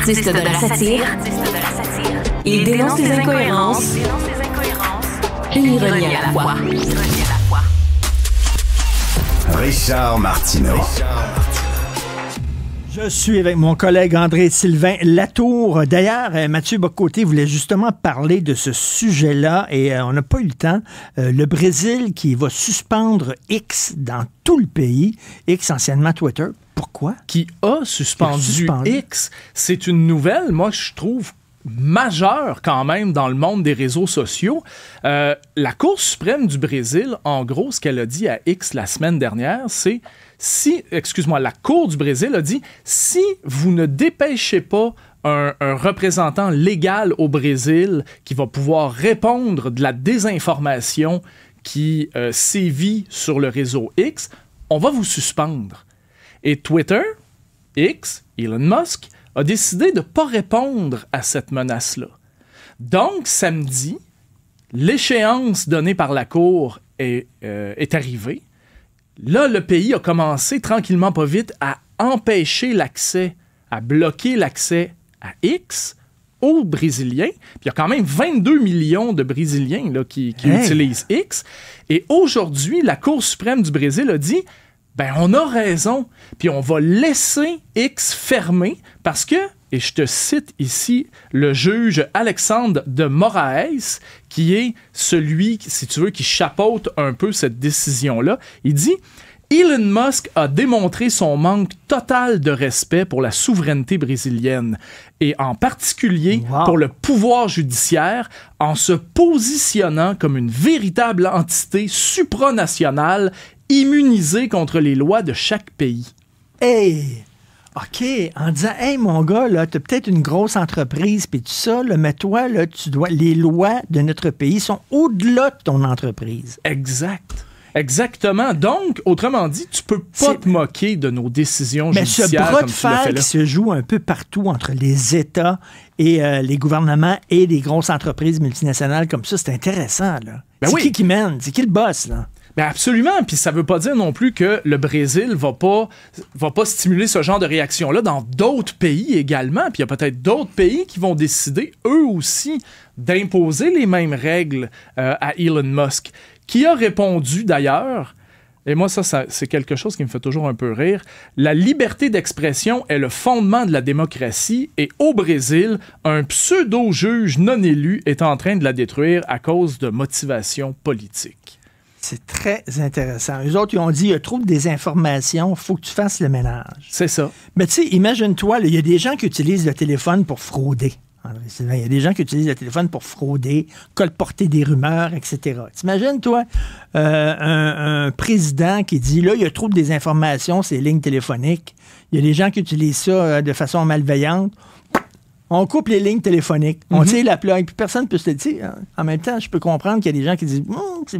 artiste de la satire, il dénonce les incohérences, il ironie à la foi. Richard Martineau. Je suis avec mon collègue André-Sylvain Latour. D'ailleurs, euh, Mathieu Bocoté voulait justement parler de ce sujet-là et euh, on n'a pas eu le temps. Euh, le Brésil qui va suspendre X dans tout le pays, X anciennement Twitter. Pourquoi? Qui a suspendu, X. C'est une nouvelle, moi, je trouve majeure quand même dans le monde des réseaux sociaux. la Cour suprême du Brésil, en gros, ce qu'elle a dit à X la semaine dernière, c'est si, excuse-moi, la Cour du Brésil a dit, si vous ne dépêchez pas un, représentant légal au Brésil qui va pouvoir répondre de la désinformation qui euh, sévit sur le réseau X, on va vous suspendre. Et Twitter, X, Elon Musk, a décidé de ne pas répondre à cette menace-là. Donc, samedi, l'échéance donnée par la Cour est euh, arrivée Là, le pays a commencé tranquillement, pas vite, à empêcher l'accès, à bloquer l'accès à X aux Brésiliens. Puis il y a quand même 22 millions de Brésiliens là, qui, utilisent X. Et aujourd'hui, la Cour suprême du Brésil a dit ben on a raison, puis on va laisser X fermer parce que et je te cite ici le juge Alexandre de Moraes, qui est celui, si tu veux, qui chapeaute un peu cette décision-là. Il dit Elon Musk a démontré son manque total de respect pour la souveraineté brésilienne et en particulier pour le pouvoir judiciaire en se positionnant comme une véritable entité supranationale immunisée contre les lois de chaque pays. Hey! OK, en disant, hey, mon gars, là, t'as peut-être une grosse entreprise, puis tout ça, mais toi, là, tu dois, les lois de notre pays sont au-delà de ton entreprise. Exact. Exactement. Donc, autrement dit, tu peux pas te moquer de nos décisions Mais judiciaires. Mais ce bras de fer qui se joue un peu partout entre les États et euh, les gouvernements et les grosses entreprises multinationales comme ça, c'est intéressant. Là. Ben c'est qui qui mène? C'est qui le boss? Là? Ben, absolument. Puis ça veut pas dire non plus que le Brésil va pas, va pas stimuler ce genre de réaction-là dans d'autres pays également. Puis il y a peut-être d'autres pays qui vont décider, eux aussi, d'imposer les mêmes règles euh, à Elon Musk, qui a répondu d'ailleurs et moi, ça, ça c'est quelque chose qui me fait toujours un peu rire. La liberté d'expression est le fondement de la démocratie et au Brésil, un pseudo-juge non élu est en train de la détruire à cause de motivations politiques. C'est très intéressant. Les autres, ils ont dit, il y a trop de il faut que tu fasses le ménage. C'est ça. Mais tu sais, imagine-toi, il y a des gens qui utilisent le téléphone pour frauder. Il y a des gens qui utilisent le téléphone pour frauder, colporter des rumeurs, etc. T'imagines, toi, euh, un, président qui dit, là, il y a trop de désinformation, ces lignes téléphoniques. Il y a des gens qui utilisent ça euh, de façon malveillante on coupe les lignes téléphoniques, on mhm. tire la plug, puis personne ne peut se le dire. Hein. En même temps, je peux comprendre qu'il y a des gens qui disent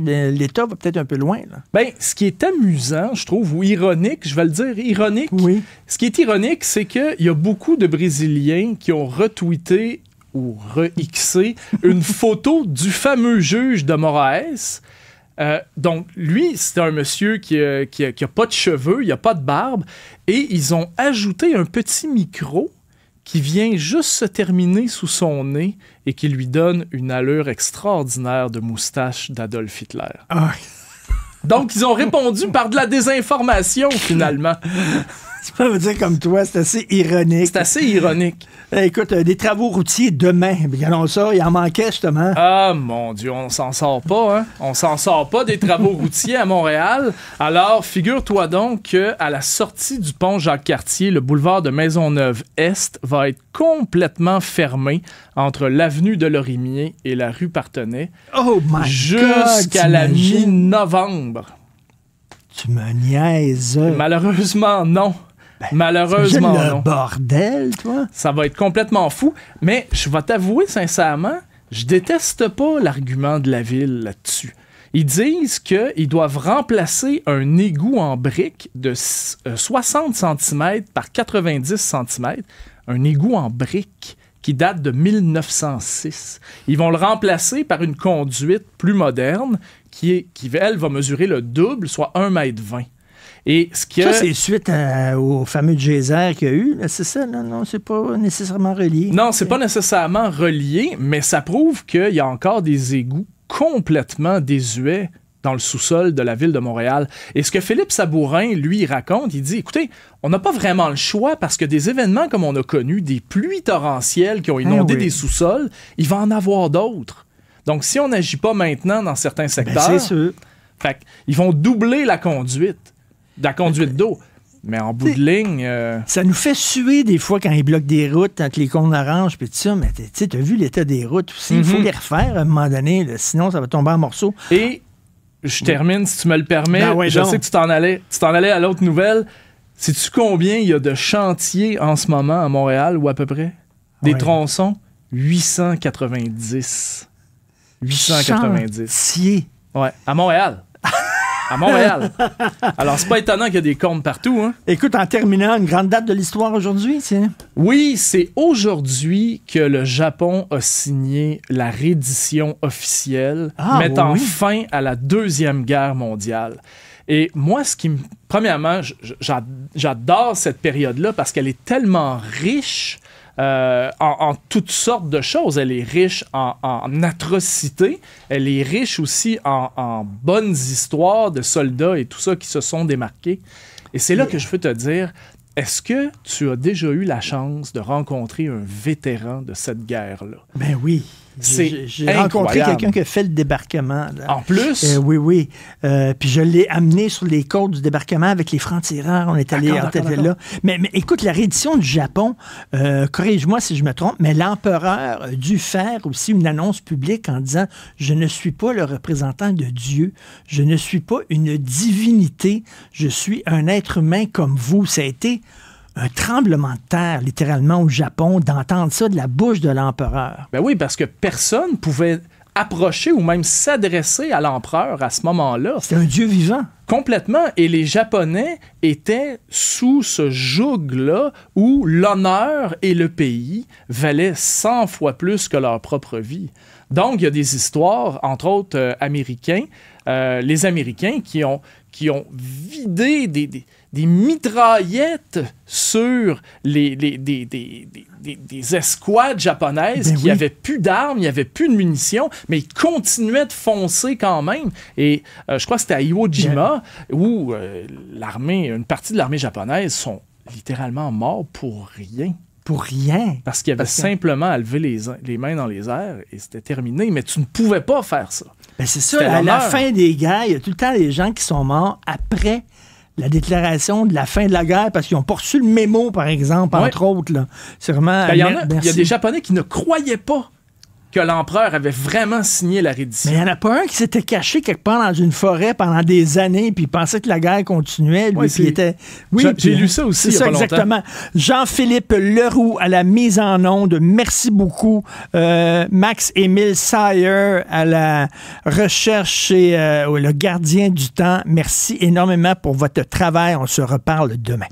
l'État va peut-être un peu loin. Ben, ce qui est amusant, je trouve, ou ironique, je vais le dire, ironique. Oui. Ce qui est ironique, c'est qu'il y a beaucoup de Brésiliens qui ont retweeté ou re-xé une photo du fameux juge de Moraes. Euh, donc, lui, c'est un monsieur qui n'a euh, qui, a pas de cheveux, il n'a pas de barbe, et ils ont ajouté un petit micro qui vient juste se terminer sous son nez et qui lui donne une allure extraordinaire de moustache d'Adolf Hitler. Ah. Donc, ils ont répondu par de la désinformation, finalement. Tu peux me dire comme toi, c'est assez ironique. C'est assez ironique. Eh, écoute, euh, des travaux routiers demain. Regardons ça, il en manquait justement. Ah mon Dieu, on s'en sort pas, hein? On s'en sort pas des travaux routiers à Montréal. Alors, figure-toi donc qu'à la sortie du pont Jacques-Cartier, le boulevard de Maisonneuve-Est va être complètement fermé entre l'avenue de Lorimier et la rue Partenay. Oh my Jusqu'à la mi-novembre. Tu me niaises. Malheureusement, non. Ben, Malheureusement. bordel, toi. Ça va être complètement fou. Mais je vais t'avouer sincèrement, je déteste pas l'argument de la ville là-dessus. Ils disent qu'ils doivent remplacer un égout en brique de 60 euh, cm par 90 cm, un égout en brique qui date de 1906. Ils vont le remplacer par une conduite plus moderne qui, qui elle, va mesurer le double, soit 1,20 m. Et ce qui Ça, c'est suite au fameux geyser qu'il y a eu, c'est ça, non, c'est pas nécessairement relié. Non, c'est pas euh, nécessairement relié, mais ça prouve qu'il y a encore des égouts complètement désuets dans le sous-sol de la ville de Montréal. Et ce que Philippe Sabourin, lui, raconte, il dit, écoutez, on n'a pas vraiment le choix parce que des événements comme on a connu, des pluies torrentielles qui ont eh inondé des sous-sols, il va en avoir d'autres. Donc, si on n'agit pas maintenant dans certains ben, secteurs, ils vont doubler la conduite de la conduite d'eau. Mais en bout de ligne. Euh, ça nous fait suer des fois quand ils bloquent des routes, entre les cons orange puis tout ça. Mais tu sais, t'as vu l'état des routes aussi. Il faut mhm. les refaire à un moment donné, sinon ça va tomber en morceaux. Et je termine, si tu me le permets. Ben je sais que tu t'en allais, tu t'en allais à l'autre nouvelle. Sais-tu combien il y a de chantiers en ce moment à Montréal ou à peu près? Ah des tronçons? 890. 890. si Ouais, à Montréal à Montréal. Alors, c'est pas étonnant qu'il y ait des cornes partout. Hein? Écoute, en terminant, une grande date de l'histoire aujourd'hui, tiens. Oui, c'est aujourd'hui que le Japon a signé la reddition officielle, ah, mettant fin à la Deuxième Guerre mondiale. Et moi, ce qui me... Premièrement, j'adore cette période-là parce qu'elle est tellement riche euh, en, toutes sortes de choses. Elle est riche en, atrocités, elle est riche aussi en, en, bonnes histoires de soldats et tout ça qui se sont démarqués. Et c'est là que je veux te dire, est-ce que tu as déjà eu la chance de rencontrer un vétéran de cette guerre-là? Ben oui. J'ai rencontré quelqu'un qui a fait le débarquement. En plus? Euh, oui, oui. Euh, puis je l'ai amené sur les côtes du débarquement avec les francs-tireurs. On est allé là. Mais, écoute, la reddition du Japon, euh, corrige-moi si je me trompe, mais l'empereur a dû faire aussi une annonce publique en disant « Je ne suis pas le représentant de Dieu. Je ne suis pas une divinité. Je suis un être humain comme vous. » Ça a été un tremblement de terre, littéralement, au Japon, d'entendre ça de la bouche de l'empereur. Ben oui, parce que personne pouvait approcher ou même s'adresser à l'empereur à ce moment-là. C'est un dieu vivant. Complètement. Et les Japonais étaient sous ce joug-là où l'honneur et le pays valaient 100 fois plus que leur propre vie. Donc, il y a des histoires, entre autres américaines, euh, américains, euh, les Américains qui ont, vidé des, mitraillettes sur les, des, escouades japonaises ben qui n'avaient plus d'armes, il n'y avait plus de munitions, mais ils continuaient de foncer quand même. Et euh, je crois que c'était à Iwo Jima où euh, l'armée, une partie de l'armée japonaise sont littéralement morts pour rien. Pour rien. Parce qu'il avait simplement à lever les, les, mains dans les airs et c'était terminé. Mais tu ne pouvais pas faire ça. Ben, c'est ça. À la fin des guerres, il y a tout le temps des gens qui sont morts après la déclaration de la fin de la guerre parce qu'ils ont pas reçu le mémo, par exemple, entre autres. Là. Ben, il y a des Japonais qui ne croyaient pas que l'empereur avait vraiment signé la reddition. Mais il n'y en a pas un qui s'était caché quelque part dans une forêt pendant des années, puis pensait que la guerre continuait. Lui, était... Oui, j'ai lu ça aussi. exactement. Jean-Philippe Leroux à la mise en onde. Merci beaucoup. Euh, Max-Émile Sayer à la recherche et euh, le gardien du temps. Merci énormément pour votre travail. On se reparle demain.